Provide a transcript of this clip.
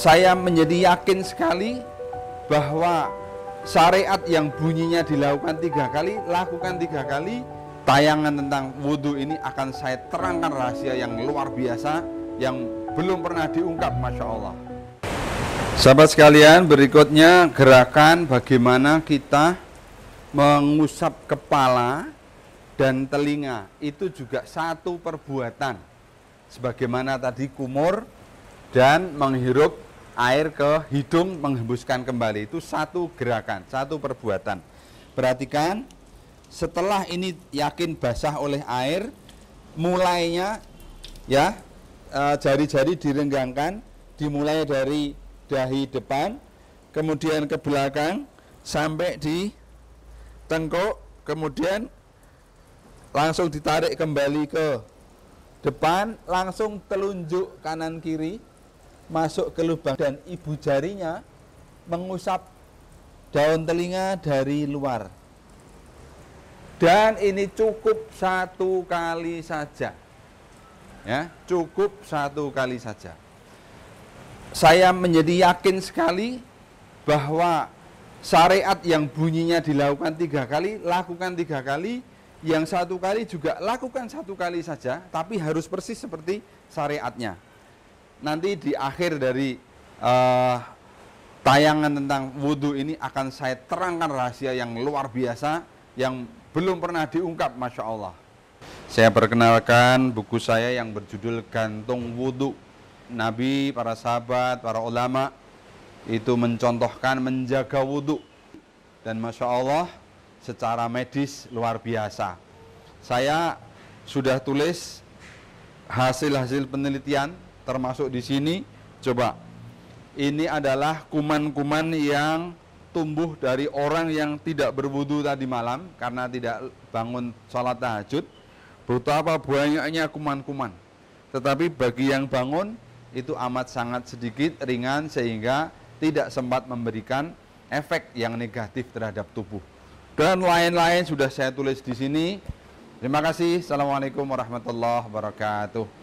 saya menjadi yakin sekali bahwa syariat yang bunyinya dilakukan tiga kali, lakukan tiga kali. Tayangan tentang wudhu ini akan saya terangkan rahasia yang luar biasa yang belum pernah diungkap, masya Allah. Sahabat sekalian, berikutnya gerakan bagaimana kita mengusap kepala dan telinga itu juga satu perbuatan sebagaimana tadi kumur dan menghirup air ke hidung menghembuskan kembali itu satu gerakan, satu perbuatan. Perhatikan setelah ini yakin basah oleh air, mulainya ya e, jari-jari direnggangkan, dimulai dari dahi depan, kemudian ke belakang sampai di tengkuk, kemudian langsung ditarik kembali ke depan, langsung telunjuk kanan kiri masuk ke lubang dan ibu jarinya mengusap daun telinga dari luar. Dan ini cukup satu kali saja. Ya, cukup satu kali saja. Saya menjadi yakin sekali bahwa syariat yang bunyinya dilakukan tiga kali, lakukan tiga kali, yang satu kali juga lakukan satu kali saja, tapi harus persis seperti syariatnya nanti di akhir dari uh, tayangan tentang wudhu ini akan saya terangkan rahasia yang luar biasa yang belum pernah diungkap, masya Allah. Saya perkenalkan buku saya yang berjudul Gantung Wudhu. Nabi, para sahabat, para ulama itu mencontohkan menjaga wudhu. Dan Masya Allah secara medis luar biasa. Saya sudah tulis hasil-hasil penelitian termasuk di sini coba ini adalah kuman-kuman yang tumbuh dari orang yang tidak berwudu tadi malam karena tidak bangun sholat tahajud betapa banyaknya kuman-kuman tetapi bagi yang bangun itu amat sangat sedikit ringan sehingga tidak sempat memberikan efek yang negatif terhadap tubuh dan lain-lain sudah saya tulis di sini terima kasih assalamualaikum warahmatullahi wabarakatuh